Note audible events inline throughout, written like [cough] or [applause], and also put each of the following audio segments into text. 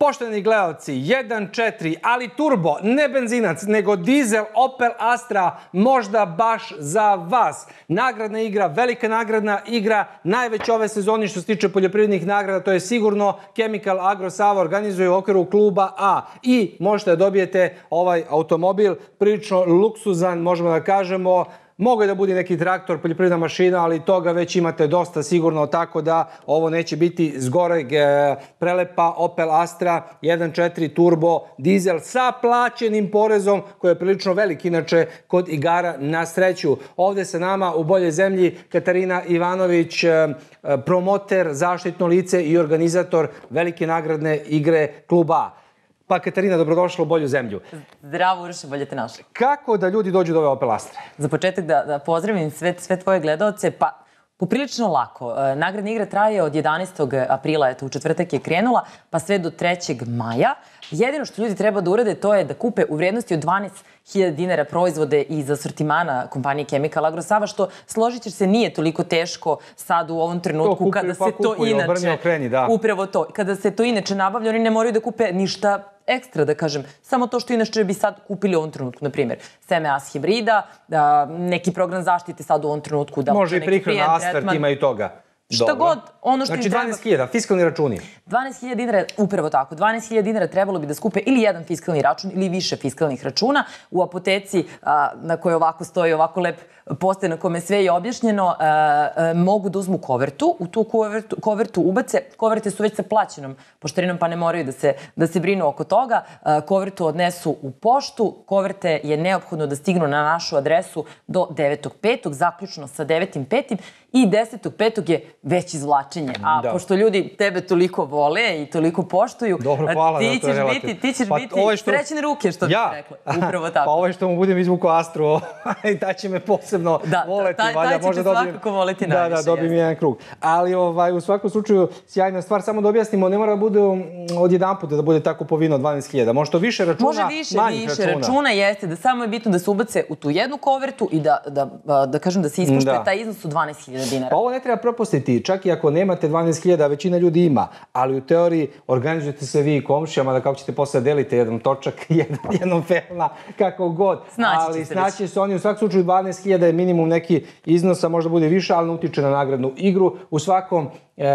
Pošteni gledalci, 1.4, ali turbo, ne benzinac, nego dizel Opel Astra, možda baš za vas. Nagradna igra, velika nagradna igra, najveća ove sezoni što se tiče poljoprivrednih nagrada, to je sigurno Chemical Agro Sava organizuje u okviru kluba A. I možete da dobijete ovaj automobil, prilično luksuzan, možemo da kažemo, Mogu da bude neki traktor, poljoprivredna mašina, ali toga već imate dosta sigurno, tako da ovo neće biti zgoreg e, prelepa Opel Astra 1.4 turbo dizel sa plaćenim porezom koji je prilično velik inače kod igara na sreću. Ovde sa nama u bolje zemlji Katarina Ivanović, e, promoter, zaštitno lice i organizator velike nagradne igre kluba. Pa Katarina, dobrodošla u Bolju zemlju. Zdravo, Uroše, bolje te našli. Kako da ljudi dođu do ove Opel Astre? Za početak da, da pozdravim sve, sve tvoje gledalce. Pa, Poprilično lako. E, Nagradna igra traje od 11. aprila, eto u četvrtak je krenula, pa sve do 3. maja. Jedino što ljudi treba da urade to je da kupe u vrednosti od 12.000 dinara proizvode iz asortimana kompanije Chemical Agrosava, što složit ćeš se nije toliko teško sad u ovom trenutku to pa kupuju, kada se pa kupuju, to inače... Obrni, okreni, da. Upravo to. Kada se to inače nabavlja, oni ne moraju da kupe ništa ekstra, da kažem, samo to što inače bi sad kupili u ovom trenutku, na primjer, seme as hibrida, da, neki program zaštite sad u ovom trenutku da Može i prikrona Astart ima i toga. Šta Dobro. god, ono što znači, im treba... Znači 12.000, fiskalni računi. 12.000 dinara, upravo tako, 12.000 dinara trebalo bi da skupe ili jedan fiskalni račun ili više fiskalnih računa. U apoteci a, na kojoj ovako stoji ovako lep poste na kome sve je objašnjeno, e, e, mogu da uzmu kovertu, u tu kovertu, kovertu ubace, koverte su već sa plaćenom poštarinom, pa ne moraju da se, da se brinu oko toga, e, kovertu odnesu u poštu, koverte je neophodno da stignu na našu adresu do 9.5. zaključno sa 9.5. i 10.5. je već izvlačenje. A da. pošto ljudi tebe toliko vole i toliko poštuju, Dobro, hvala, ti, ćeš da biti, ti ćeš pa, biti ovaj što... srećne ruke, što ja. bih rekla. Upravo [laughs] tako. Pa ovo ovaj što mu budem izvuku Astro, ovaj, i [laughs] da će me posebno posebno da, voleti. Taj, taj valja, će možda dobijem, svakako voleti najviše. Da, da, dobijem jedan krug. Ali ovaj, u svakom slučaju, sjajna stvar, samo da objasnimo, ne mora da bude od jedan puta da bude tako kupovina 12.000. Može to više računa, Može više, manjih više računa. računa jeste da samo je bitno da se ubace u tu jednu kovertu i da, da, da, da kažem da se ispoštuje da. taj iznos u 12.000 dinara. Pa ovo ne treba propustiti, čak i ako nemate 12.000, većina ljudi ima, ali u teoriji organizujete se vi i komšijama da kako ćete posle delite jedan točak, [laughs] jedan, jednom felna, kako god. Snaći ali snaći se oni u svakom slučaju 12.000 da je minimum neki iznos, a možda bude više, ali ne utiče na nagradnu igru. U svakom e,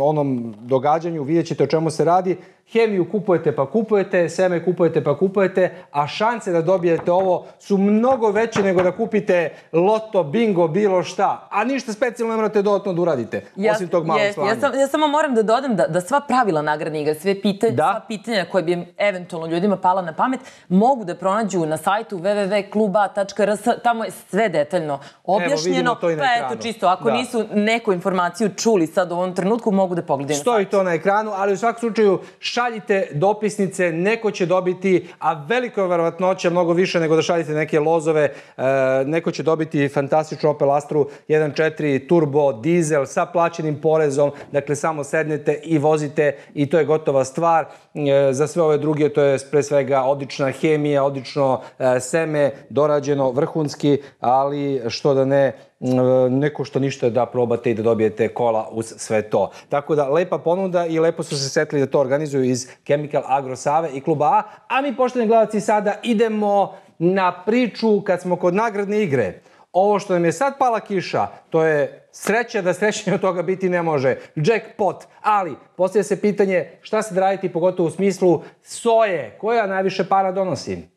onom događanju vidjet ćete o čemu se radi hemiju kupujete pa kupujete, seme kupujete pa kupujete, a šanse da dobijete ovo su mnogo veće nego da kupite loto, bingo, bilo šta. A ništa specijalno ne morate dodatno da uradite, ja, osim tog malog slanja. Ja, sam, ja samo moram da dodam da, da sva pravila nagradne igre, sve pitanja, da? sva pitanja koje bi eventualno ljudima pala na pamet, mogu da pronađu na sajtu www.kluba.rs, tamo je sve detaljno objašnjeno. Evo, pa eto, čisto, ako da. nisu neku informaciju čuli sad u ovom trenutku, mogu da pogledaju na sajtu. Stoji to na ekranu, ali u svakom slučaju šaljite dopisnice, neko će dobiti, a veliko je verovatnoća mnogo više nego da šaljite neke lozove, e, neko će dobiti fantastičnu Opel Astru 1.4 turbo, dizel sa plaćenim porezom, dakle samo sednete i vozite i to je gotova stvar. E, za sve ove druge to je pre svega odlična hemija, odlično e, seme, dorađeno vrhunski, ali što da ne, ne košta ništa da probate i da dobijete kola uz sve to. Tako da, lepa ponuda i lepo su se setili da to organizuju iz Chemical Agro Save i kluba A, a mi pošteni gledalci sada idemo na priču kad smo kod nagradne igre. Ovo što nam je sad pala kiša, to je sreća da srećenje od toga biti ne može. Jackpot. Ali, postavlja se pitanje šta se raditi pogotovo u smislu soje, koja najviše para donosi?